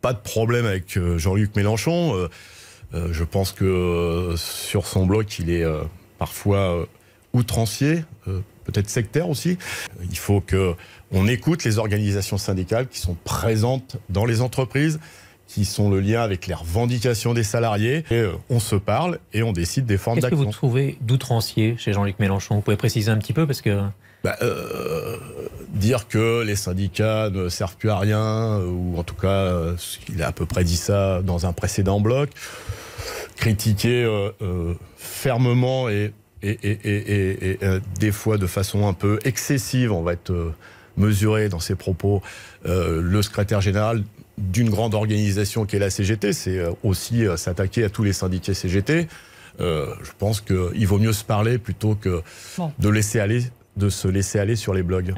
pas de problème avec euh, Jean-Luc Mélenchon. Euh, euh, je pense que sur son bloc, il est parfois outrancier, peut-être sectaire aussi. Il faut que on écoute les organisations syndicales qui sont présentes dans les entreprises, qui sont le lien avec les revendications des salariés. Et on se parle et on décide des formes d'action. Qu'est-ce que vous trouvez d'outrancier chez Jean-Luc Mélenchon Vous pouvez préciser un petit peu parce que. Bah dire que les syndicats ne servent plus à rien, euh, ou en tout cas, euh, il a à peu près dit ça dans un précédent bloc, critiquer euh, fermement et, des fois de façon un peu excessive, on va être mesuré dans ses propos, le secrétaire général d'une grande organisation qui est la CGT, c'est aussi s'attaquer à tous les syndicats CGT. je pense qu'il vaut mieux se parler plutôt que de laisser aller de se laisser aller sur les blogs. Ah